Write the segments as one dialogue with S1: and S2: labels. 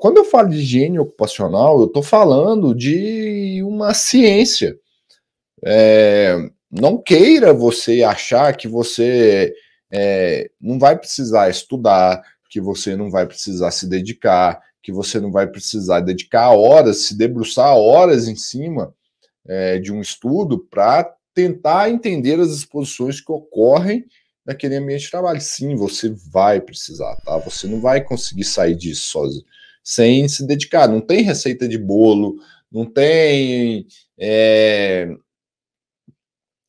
S1: Quando eu falo de higiene ocupacional, eu estou falando de uma ciência. É, não queira você achar que você é, não vai precisar estudar, que você não vai precisar se dedicar, que você não vai precisar dedicar horas, se debruçar horas em cima é, de um estudo para tentar entender as exposições que ocorrem naquele ambiente de trabalho. Sim, você vai precisar, tá? Você não vai conseguir sair disso sozinho sem se dedicar. Não tem receita de bolo, não tem. É,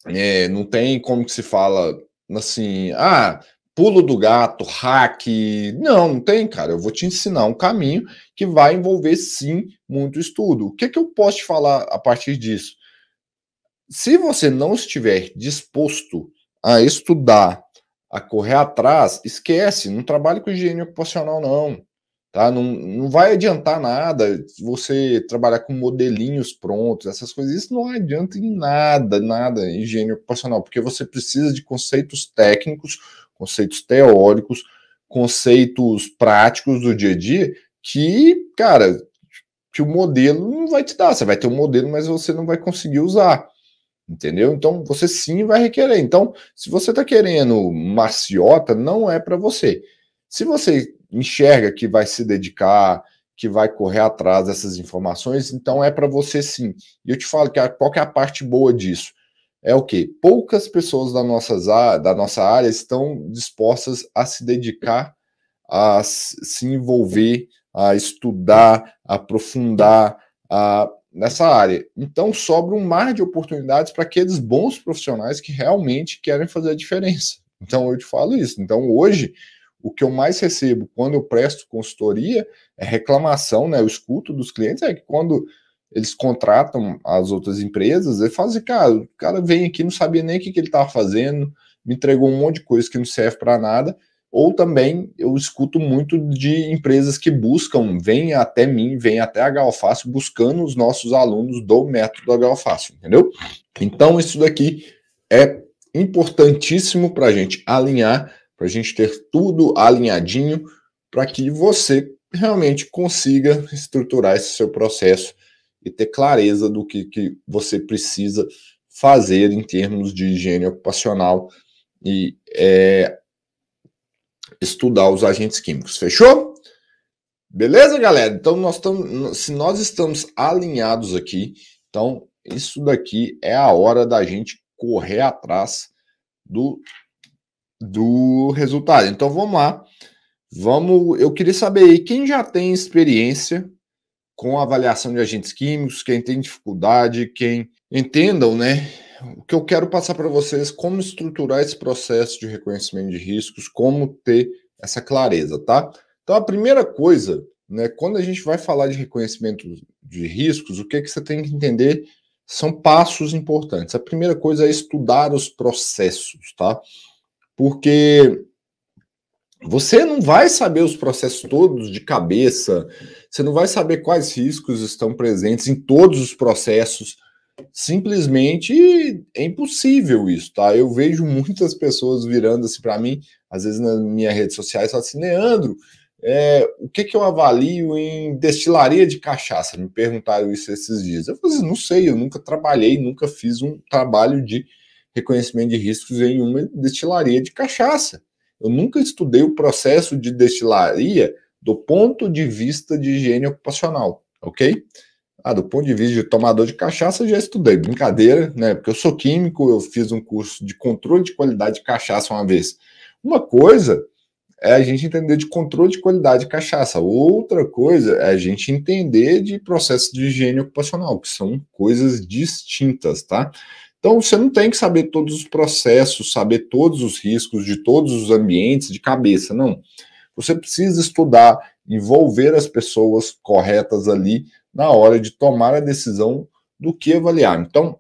S1: é, não tem como que se fala assim, ah, pulo do gato, hack. Não, não tem, cara. Eu vou te ensinar um caminho que vai envolver sim muito estudo. O que, é que eu posso te falar a partir disso? Se você não estiver disposto a estudar, a correr atrás, esquece, não trabalhe com higiene ocupacional, não. Tá? Não, não vai adiantar nada você trabalhar com modelinhos prontos, essas coisas. Isso não adianta em nada, nada engenheiro higiene ocupacional, porque você precisa de conceitos técnicos, conceitos teóricos, conceitos práticos do dia a dia que, cara, que o modelo não vai te dar. Você vai ter um modelo, mas você não vai conseguir usar. Entendeu? Então você sim vai requerer. Então, se você está querendo maciota, não é para você. Se você enxerga que vai se dedicar, que vai correr atrás dessas informações, então é para você sim. E eu te falo que a, qual que é a parte boa disso? É o quê? poucas pessoas da, nossas, da nossa área estão dispostas a se dedicar, a se envolver, a estudar, a aprofundar a, nessa área. Então sobra um mar de oportunidades para aqueles bons profissionais que realmente querem fazer a diferença. Então eu te falo isso. Então hoje o que eu mais recebo quando eu presto consultoria é reclamação, né? Eu escuto dos clientes é que quando eles contratam as outras empresas, eles fazem, assim, cara, o cara vem aqui, não sabia nem o que, que ele estava fazendo, me entregou um monte de coisa que não serve para nada. Ou também eu escuto muito de empresas que buscam, vêm até mim, vêm até a Galfácio buscando os nossos alunos do método da entendeu? Então, isso daqui é importantíssimo para a gente alinhar para a gente ter tudo alinhadinho para que você realmente consiga estruturar esse seu processo e ter clareza do que, que você precisa fazer em termos de higiene ocupacional e é, estudar os agentes químicos. Fechou? Beleza, galera? Então, nós estamos, se nós estamos alinhados aqui, então isso daqui é a hora da gente correr atrás do do resultado. Então vamos lá. Vamos, eu queria saber aí quem já tem experiência com avaliação de agentes químicos, quem tem dificuldade, quem entendam, né? O que eu quero passar para vocês como estruturar esse processo de reconhecimento de riscos, como ter essa clareza, tá? Então a primeira coisa, né, quando a gente vai falar de reconhecimento de riscos, o que é que você tem que entender são passos importantes. A primeira coisa é estudar os processos, tá? porque você não vai saber os processos todos de cabeça, você não vai saber quais riscos estão presentes em todos os processos. Simplesmente é impossível isso, tá? Eu vejo muitas pessoas virando assim para mim, às vezes nas minhas redes sociais, falando assim: Leandro, é, o que, que eu avalio em destilaria de cachaça? Me perguntaram isso esses dias. Eu falei assim, não sei, eu nunca trabalhei, nunca fiz um trabalho de reconhecimento de riscos em uma destilaria de cachaça. Eu nunca estudei o processo de destilaria do ponto de vista de higiene ocupacional, ok? Ah, do ponto de vista de tomador de cachaça, já estudei. Brincadeira, né? Porque eu sou químico, eu fiz um curso de controle de qualidade de cachaça uma vez. Uma coisa é a gente entender de controle de qualidade de cachaça. Outra coisa é a gente entender de processo de higiene ocupacional, que são coisas distintas, tá? Então, você não tem que saber todos os processos, saber todos os riscos de todos os ambientes de cabeça, não. Você precisa estudar, envolver as pessoas corretas ali na hora de tomar a decisão do que avaliar. Então,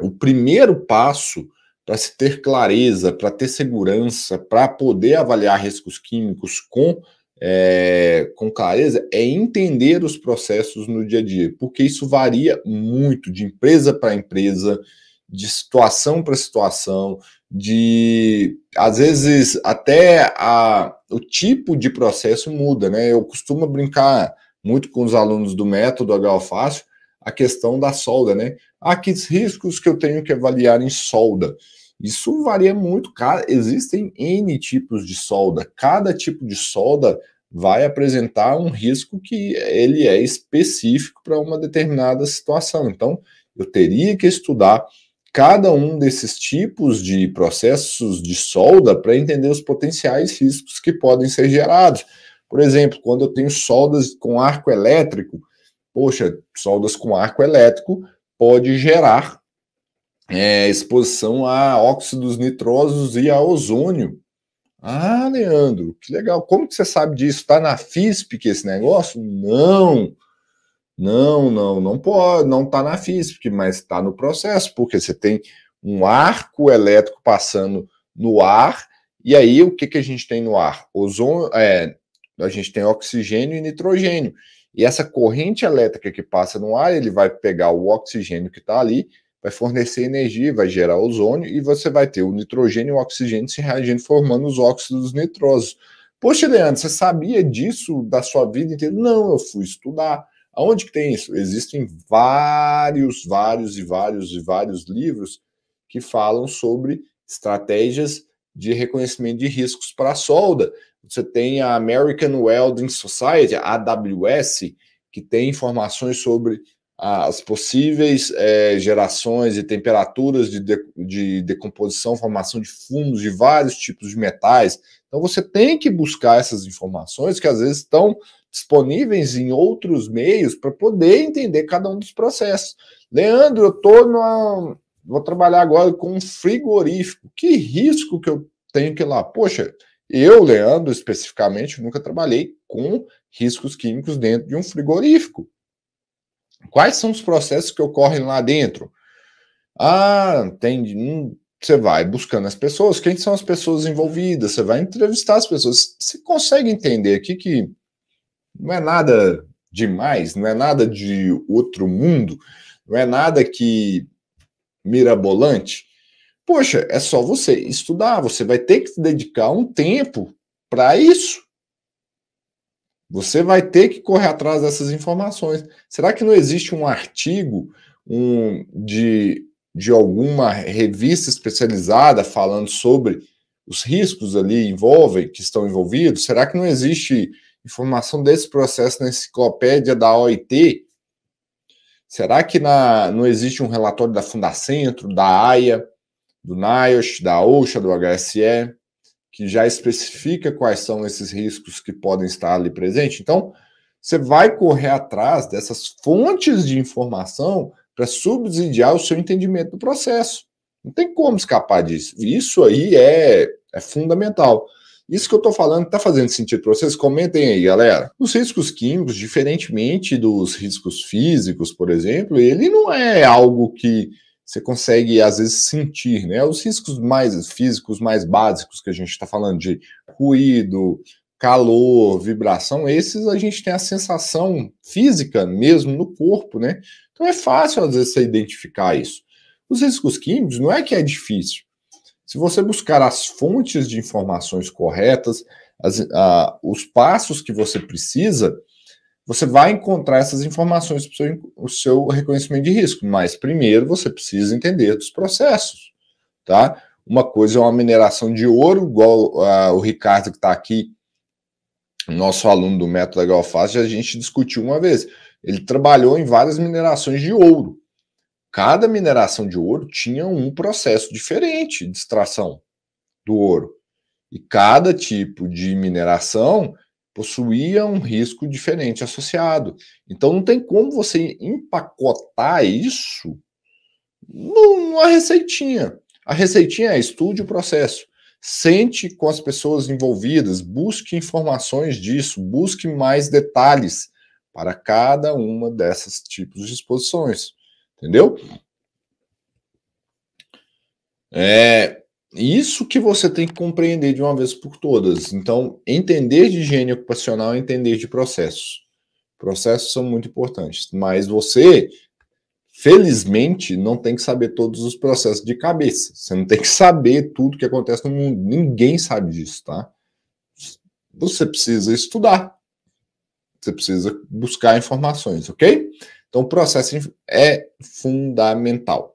S1: o primeiro passo para se ter clareza, para ter segurança, para poder avaliar riscos químicos com é, com clareza é entender os processos no dia a dia, porque isso varia muito de empresa para empresa, de situação para situação, de às vezes até a, o tipo de processo muda, né? Eu costumo brincar muito com os alunos do método HO Fácil a questão da solda, né? Ah, que riscos que eu tenho que avaliar em solda? Isso varia muito, cara. Existem N tipos de solda. Cada tipo de solda vai apresentar um risco que ele é específico para uma determinada situação. Então, eu teria que estudar cada um desses tipos de processos de solda para entender os potenciais riscos que podem ser gerados. Por exemplo, quando eu tenho soldas com arco elétrico, poxa, soldas com arco elétrico pode gerar é, exposição a óxidos nitrosos e a ozônio, ah, Leandro, que legal. Como que você sabe disso? Está na FISP que esse negócio? Não. Não, não, não pode, não está na FISP, mas está no processo, porque você tem um arco elétrico passando no ar, e aí o que, que a gente tem no ar? Ozônio, é, a gente tem oxigênio e nitrogênio. E essa corrente elétrica que passa no ar, ele vai pegar o oxigênio que está ali vai fornecer energia, vai gerar ozônio e você vai ter o nitrogênio e o oxigênio se reagindo, formando os óxidos nitrosos. Poxa, Leandro, você sabia disso da sua vida inteira? Não, eu fui estudar. Aonde que tem isso? Existem vários, vários e vários e vários livros que falam sobre estratégias de reconhecimento de riscos para a solda. Você tem a American Welding Society, AWS, que tem informações sobre as possíveis é, gerações e temperaturas de, de, de, decomposição, formação de fundos de vários tipos de metais. Então você tem que buscar essas informações que às vezes estão disponíveis em outros meios para poder entender cada um dos processos. Leandro, eu tô numa... vou trabalhar agora com um frigorífico. Que risco que eu tenho que ir lá? Poxa, eu, Leandro, especificamente, nunca trabalhei com riscos químicos dentro de um frigorífico. Quais são os processos que ocorrem lá dentro? Ah, tem. Hum, você vai buscando as pessoas, quem são as pessoas envolvidas, você vai entrevistar as pessoas. Você consegue entender aqui que não é nada demais, não é nada de outro mundo, não é nada que mirabolante. Poxa, é só você estudar, você vai ter que se dedicar um tempo para isso. Você vai ter que correr atrás dessas informações. Será que não existe um artigo um, de, de alguma revista especializada falando sobre os riscos ali envolvem, que estão envolvidos? Será que não existe informação desse processo na enciclopédia da OIT? Será que na, não existe um relatório da Fundacentro, da AIA, do NIOSH, da OSHA, do HSE? que já especifica quais são esses riscos que podem estar ali presentes. Então, você vai correr atrás dessas fontes de informação para subsidiar o seu entendimento do processo. Não tem como escapar disso. Isso aí é, é fundamental. Isso que eu estou falando está fazendo sentido para vocês? Comentem aí, galera. Os riscos químicos, diferentemente dos riscos físicos, por exemplo, ele não é algo que você consegue, às vezes, sentir, né? Os riscos mais físicos, mais básicos que a gente está falando de ruído, calor, vibração, esses a gente tem a sensação física mesmo no corpo, né? Então é fácil, às vezes, você identificar isso. Os riscos químicos não é que é difícil. Se você buscar as fontes de informações corretas, as, os passos que você precisa, você vai encontrar essas informações para o seu, o seu reconhecimento de risco, mas primeiro você precisa entender dos processos, tá? Uma coisa é uma mineração de ouro, igual uh, o Ricardo que está aqui, nosso aluno do método Agrofácil, a gente discutiu uma vez. Ele trabalhou em várias minerações de ouro. Cada mineração de ouro tinha um processo diferente de extração do ouro. E cada tipo de mineração possuía um risco diferente associado. Então não tem como você empacotar isso numa receitinha. A receitinha é estude o processo, sente com as pessoas envolvidas, busque informações disso, busque mais detalhes para cada uma dessas tipos de exposições, entendeu? É, isso que você tem que compreender de uma vez por todas. Então, entender de higiene ocupacional é entender de processos. Processos são muito importantes, mas você, felizmente, não tem que saber todos os processos de cabeça. Você não tem que saber tudo que acontece no mundo. Ninguém sabe disso, tá? Você precisa estudar. Você precisa buscar informações, ok? Então, o processo é fundamental.